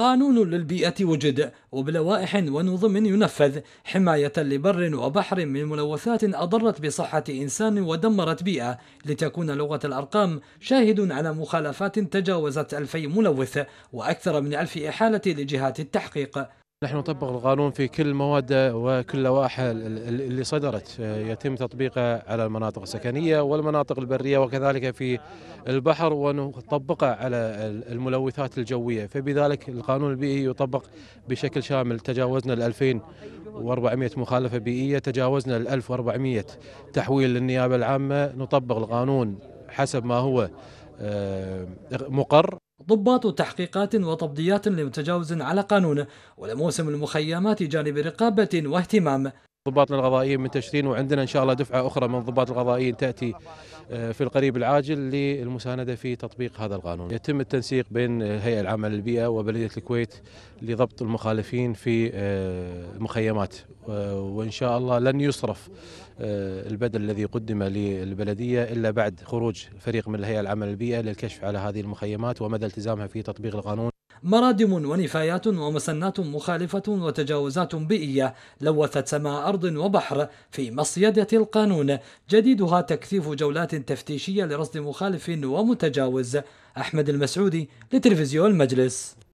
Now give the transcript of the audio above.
قانون للبيئة وجد وبلوائح ونظم ينفذ حماية لبر وبحر من ملوثات أضرت بصحة إنسان ودمرت بيئة لتكون لغة الأرقام شاهد على مخالفات تجاوزت 2000 ملوث وأكثر من 1000 إحالة لجهات التحقيق نحن نطبق القانون في كل المواد وكل لوائح اللي صدرت يتم تطبيقها على المناطق السكنية والمناطق البرية وكذلك في البحر ونطبقه على الملوثات الجوية فبذلك القانون البيئي يطبق بشكل شامل تجاوزنا ال 2400 مخالفة بيئية تجاوزنا ال 1400 تحويل للنيابة العامة نطبق القانون حسب ما هو آه، مقر ضباط تحقيقات وتبديات لمتجاوز على قانون ولموسم المخيمات جانب رقابة واهتمام ضباطنا الغضائيين من تشرين وعندنا ان شاء الله دفعه اخرى من ضباط الغضائيين تاتي آه، في القريب العاجل للمسانده في تطبيق هذا القانون. يتم التنسيق بين الهيئه آه، العامه للبيئه وبلديه الكويت لضبط المخالفين في المخيمات آه، وان شاء الله لن يصرف البدل الذي قدم للبلديه الا بعد خروج فريق من الهيئه العامه للبيئه للكشف على هذه المخيمات ومدى التزامها في تطبيق القانون مرادم ونفايات ومسنات مخالفة وتجاوزات بيئية لوثت سماء أرض وبحر في مصيدة القانون جديدها تكثيف جولات تفتيشية لرصد مخالف ومتجاوز أحمد المسعودي لتلفزيون المجلس